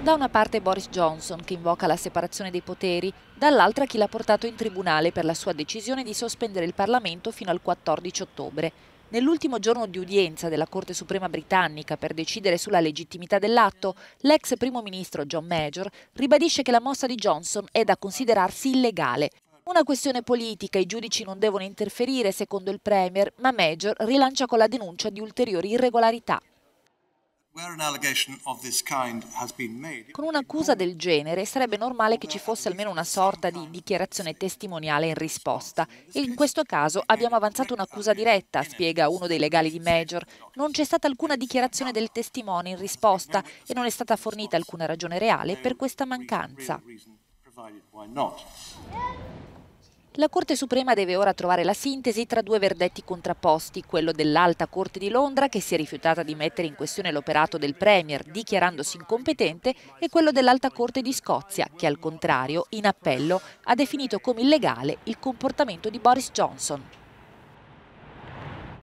Da una parte Boris Johnson che invoca la separazione dei poteri, dall'altra chi l'ha portato in tribunale per la sua decisione di sospendere il Parlamento fino al 14 ottobre. Nell'ultimo giorno di udienza della Corte Suprema britannica per decidere sulla legittimità dell'atto, l'ex primo ministro John Major ribadisce che la mossa di Johnson è da considerarsi illegale. Una questione politica, i giudici non devono interferire secondo il Premier, ma Major rilancia con la denuncia di ulteriori irregolarità. Con un'accusa del genere sarebbe normale che ci fosse almeno una sorta di dichiarazione testimoniale in risposta. E In questo caso abbiamo avanzato un'accusa diretta, spiega uno dei legali di Major. Non c'è stata alcuna dichiarazione del testimone in risposta e non è stata fornita alcuna ragione reale per questa mancanza. La Corte Suprema deve ora trovare la sintesi tra due verdetti contrapposti, quello dell'Alta Corte di Londra, che si è rifiutata di mettere in questione l'operato del Premier, dichiarandosi incompetente, e quello dell'Alta Corte di Scozia, che al contrario, in appello, ha definito come illegale il comportamento di Boris Johnson.